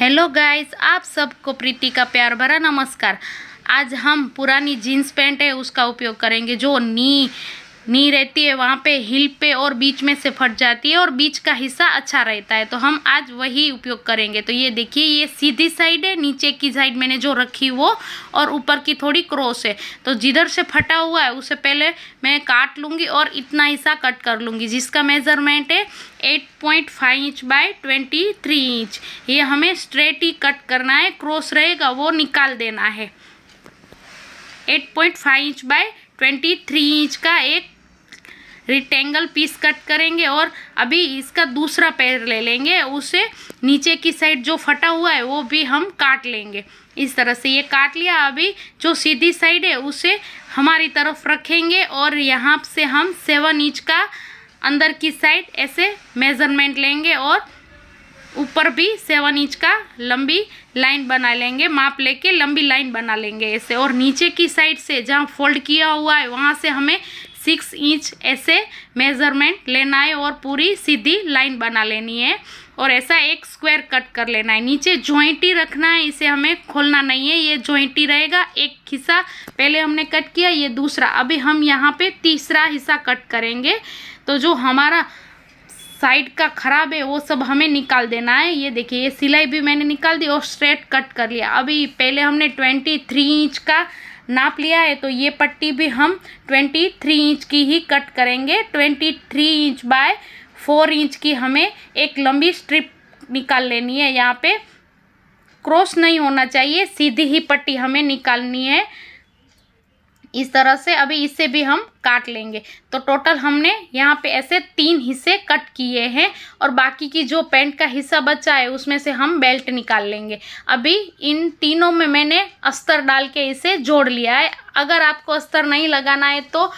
hello guys आप सबको प्रीति का प्यार भरा नमस्कार आज हम पुरानी जीन्स पैंट है उसका उपयोग करेंगे जो नी नी रहती है वहाँ पे हिल पे और बीच में से फट जाती है और बीच का हिस्सा अच्छा रहता है तो हम आज वही उपयोग करेंगे तो ये देखिए ये सीधी साइड है नीचे की साइड मैंने जो रखी वो और ऊपर की थोड़ी क्रॉस है तो जिधर से फटा हुआ है उसे पहले मैं काट लूँगी और इतना हिस्सा कट कर लूँगी जिसका मेज़रमेंट है eight point five inch by twenty three inch ये हमें स्ट्रेट ही कट करना है क्रॉस रहेगा वो निकाल देना है eight point five inch by twenty three inch का एक रिक्टेंगल पीस कट करेंगे और अभी इसका दूसरा पैर ले लेंगे उसे नीचे की साइड जो फटा हुआ है वो भी हम काट लेंगे इस तरह से ये काट लिया अभी जो सीधी साइड है उसे हमारी तरफ रखेंगे और यहाँ से हम सेवन इंच का अंदर की साइड ऐसे मेज़रमेंट लेंगे और ऊपर भी सेवन इंच का लंबी लाइन बना लेंगे माप लेके लंबी लाइन बना लेंगे ऐसे और नीचे की साइड से जहाँ फोल्ड किया हुआ है वहाँ से हमें सिक्स इंच ऐसे मेज़रमेंट लेना है और पूरी सीधी लाइन बना लेनी है और ऐसा एक स्क्वायर कट कर लेना है नीचे ही रखना है इसे हमें खोलना नहीं है ये ही रहेगा एक हिस्सा पहले हमने कट किया ये दूसरा अभी हम यहाँ पे तीसरा हिस्सा कट करेंगे तो जो हमारा साइड का खराब है वो सब हमें निकाल देना है ये देखिए ये सिलाई भी मैंने निकाल दी और स्ट्रेट कट कर लिया अभी पहले हमने ट्वेंटी थ्री इंच का नाप लिया है तो ये पट्टी भी हम ट्वेंटी थ्री इंच की ही कट करेंगे twenty three inch by four inch की हमें एक लंबी स्ट्रिप निकाल लेनी है यहाँ पे क्रॉस नहीं होना चाहिए सीधी ही पट्टी हमें निकालनी है इस तरह से अभी इसे भी हम काट लेंगे तो टोटल हमने यहाँ पे ऐसे तीन हिस्से कट किए हैं और बाकी की जो पेंट का हिस्सा बचा है उसमें से हम बेल्ट निकाल लेंगे अभी इन तीनों में मैंने अस्तर डाल के इसे जोड़ लिया है अगर आपको अस्तर नहीं लगाना है तो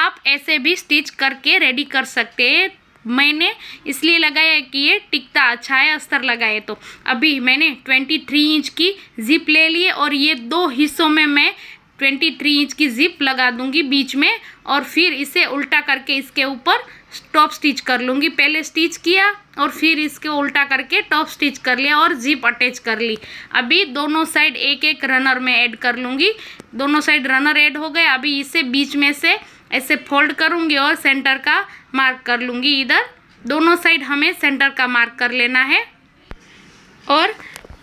आप ऐसे भी स्टिच करके रेडी कर सकते हैं मैंने इसलिए लगाया कि ये टिकता अच्छा है अस्तर लगाए तो अभी मैंने 23 इंच की जिप ले ली और ये दो हिस्सों में मैं ट्वेंटी थ्री इंच की जिप लगा दूंगी बीच में और फिर इसे उल्टा करके इसके ऊपर टॉप स्टिच कर लूँगी पहले स्टिच किया और फिर इसके उल्टा करके टॉप स्टिच कर लिया और जिप अटैच कर ली अभी दोनों साइड एक एक रनर में ऐड कर लूँगी दोनों साइड रनर ऐड हो गए अभी इसे बीच में से ऐसे फोल्ड करूँगी और सेंटर का मार्क कर लूँगी इधर दोनों साइड हमें सेंटर का मार्क कर लेना है और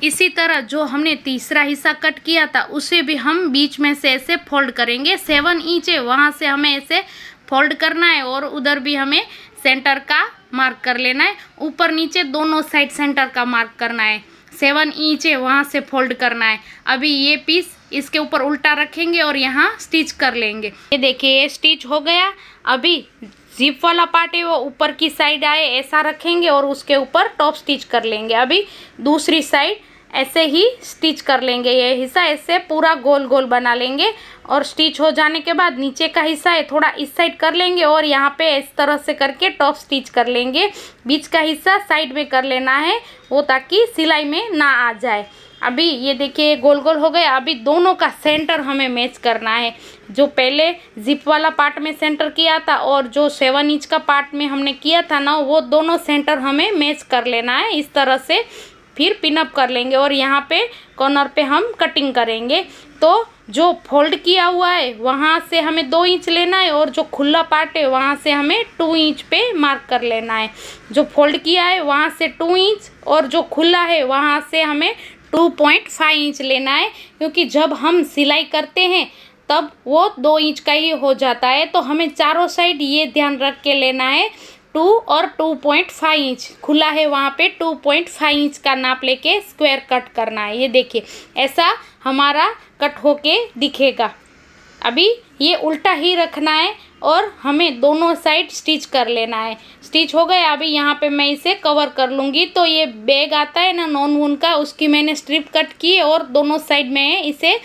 इसी तरह जो हमने तीसरा हिस्सा कट किया था उसे भी हम बीच में से ऐसे फोल्ड करेंगे सेवन इंच है वहाँ से हमें ऐसे फोल्ड करना है और उधर भी हमें सेंटर का मार्क कर लेना है ऊपर नीचे दोनों साइड सेंटर का मार्क करना है सेवन इंच है वहाँ से फोल्ड करना है अभी ये पीस इसके ऊपर उल्टा रखेंगे और यहाँ स्टिच कर लेंगे ये देखिए ये स्टिच हो गया अभी जीप वाला पार्ट है वो ऊपर की साइड आए ऐसा रखेंगे और उसके ऊपर टॉप स्टिच कर लेंगे अभी दूसरी साइड ऐसे ही स्टिच कर लेंगे ये हिस्सा ऐसे पूरा गोल गोल बना लेंगे और स्टिच हो जाने के बाद नीचे का हिस्सा है थोड़ा इस साइड कर लेंगे और यहाँ पे इस तरह से करके टॉप स्टिच कर लेंगे बीच का हिस्सा साइड में कर लेना है वो ताकि सिलाई में ना आ जाए अभी ये देखिए गोल गोल हो गए अभी दोनों का सेंटर हमें मैच करना है जो पहले जिप वाला पार्ट में सेंटर किया था और जो सेवन इंच का पार्ट में हमने किया था ना वो दोनों सेंटर हमें मैच कर लेना है इस तरह से फिर पिनअप कर लेंगे और यहाँ पे कॉर्नर पे हम कटिंग करेंगे तो जो फोल्ड किया हुआ है वहाँ से हमें दो इंच लेना है और जो खुला पार्ट है वहाँ से हमें टू इंच पे मार्क कर लेना है जो फोल्ड किया है वहाँ से टू इंच और जो खुला है वहाँ से हमें टू पॉइंट फाइव इंच लेना है क्योंकि जब हम सिलाई करते हैं तब वो दो इंच का ही हो जाता है तो हमें चारों साइड ये ध्यान रख के लेना है टू और टू पॉइंट फाइव इंच खुला है वहाँ पे टू पॉइंट फाइव इंच का नाप लेके स्क्वायर कट करना है ये देखिए ऐसा हमारा कट होके दिखेगा अभी ये उल्टा ही रखना है और हमें दोनों साइड स्टिच कर लेना है स्टिच हो गया अभी यहाँ पे मैं इसे कवर कर लूँगी तो ये बैग आता है ना नॉन वून का उसकी मैंने स्ट्रिप कट की और दोनों साइड में इसे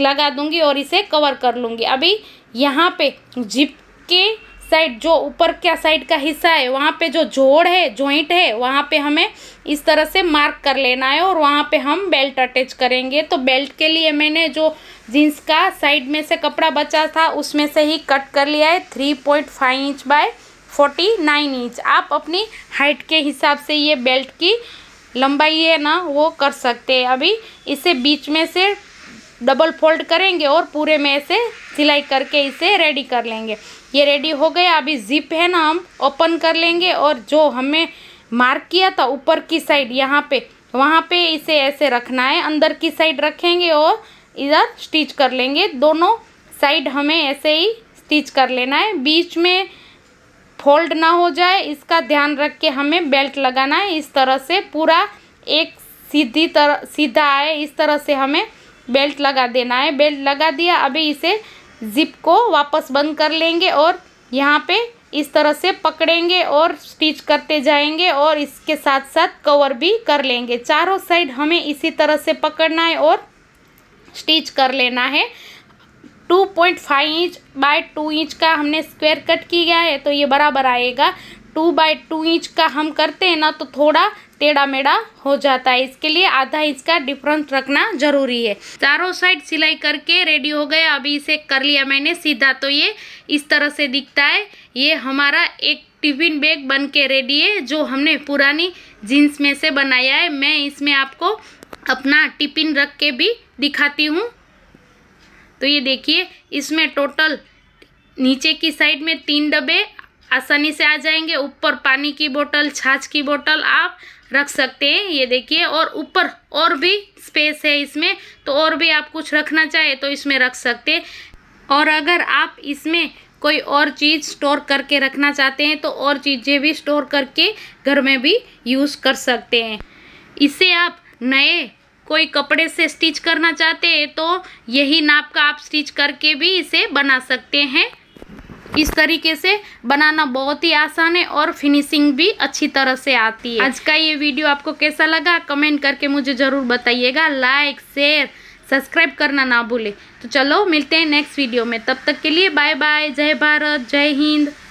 लगा दूँगी और इसे कवर कर लूँगी अभी यहाँ पे जिप के साइड जो ऊपर क्या साइड का हिस्सा है वहाँ पे जो जोड़ है जॉइंट है वहाँ पे हमें इस तरह से मार्क कर लेना है और वहाँ पे हम बेल्ट अटैच करेंगे तो बेल्ट के लिए मैंने जो जीन्स का साइड में से कपड़ा बचा था उसमें से ही कट कर लिया है three point five inch by forty nine inch आप अपनी हाइट के हिसाब से ये बेल्ट की लंबाई है ना वो कर सकते हैं अभी इसे बीच में से डबल फोल्ड करेंगे और पूरे में ऐसे सिलाई करके इसे रेडी कर लेंगे ये रेडी हो गया अभी जिप है ना हम ओपन कर लेंगे और जो हमें मार्क किया था ऊपर की साइड यहाँ पे वहाँ पे इसे ऐसे रखना है अंदर की साइड रखेंगे और इधर स्टिच कर लेंगे दोनों साइड हमें ऐसे ही स्टिच कर लेना है बीच में फोल्ड ना हो जाए इसका ध्यान रख के हमें बेल्ट लगाना है इस तरह से पूरा एक सीधी तरह सीधा आए इस तरह से हमें बेल्ट लगा देना है बेल्ट लगा दिया अभी इसे जिप को वापस बंद कर लेंगे और यहाँ पे इस तरह से पकड़ेंगे और स्टिच करते जाएंगे और इसके साथ साथ कवर भी कर लेंगे चारों साइड हमें इसी तरह से पकड़ना है और स्टिच कर लेना है two point five inch by two inch का हमने स्क्वायर कट किया है तो ये बराबर आएगा टू बाय टू इंच का हम करते हैं ना तो थोड़ा टेढ़ा मेढ़ा हो जाता है इसके लिए आधा इंच का डिफरेंस रखना जरूरी है चारों साइड सिलाई करके रेडी हो गया अभी इसे कर लिया मैंने सीधा तो ये इस तरह से दिखता है ये हमारा एक टिफिन बैग बन के रेडी है जो हमने पुरानी जीन्स में से बनाया है मैं इसमें आपको अपना टिफिन रख के भी दिखाती हूँ तो ये देखिए इसमें टोटल नीचे की साइड में तीन डब्बे आसानी से आ जाएंगे ऊपर पानी की बोतल छाछ की बोतल आप रख सकते हैं ये देखिए और ऊपर और भी स्पेस है इसमें तो और भी आप कुछ रखना चाहे तो इसमें रख सकते और अगर आप इसमें कोई और चीज़ स्टोर करके रखना चाहते हैं तो और चीज़ें भी स्टोर करके घर में भी यूज़ कर सकते हैं इसे आप नए कोई कपड़े से स्टिच करना चाहते हैं तो यही नाप का आप स्टिच करके भी इसे बना सकते हैं इस तरीके से बनाना बहुत ही आसान है और फिनिशिंग भी अच्छी तरह से आती है आज का ये वीडियो आपको कैसा लगा कमेंट करके मुझे ज़रूर बताइएगा लाइक शेयर सब्सक्राइब करना ना भूले तो चलो मिलते हैं नेक्स्ट वीडियो में तब तक के लिए बाय बाय जय भारत जय हिंद